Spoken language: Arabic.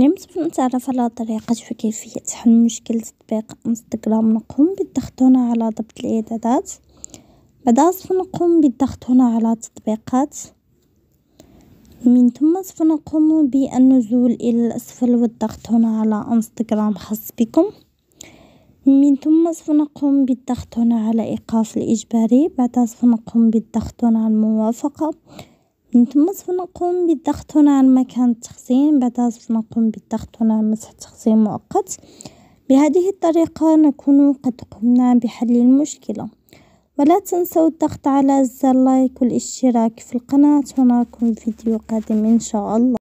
نمت بنتعرف على طريقة كيفية حل مشكل تطبيق انستغرام نقوم بالضغط هنا على ضبط الاعدادات بعدها سوف نقوم بالضغط هنا على تطبيقات من ثم سوف نقوم بالنزول الى الاسفل والضغط هنا على انستغرام خاص بكم من ثم سوف نقوم بالضغط هنا على ايقاف الاجباري بعدها سوف نقوم بالضغط هنا على الموافقة. من ثم سوف نقوم بالضغط هنا على مكان التخزين بعدها سوف نقوم بالضغط هنا على مسح التخزين مؤقت بهذه الطريقة نكون قد قمنا بحل المشكلة ولا تنسوا الضغط على زر لايك والاشتراك في القناة ونراكم فيديو قادم ان شاء الله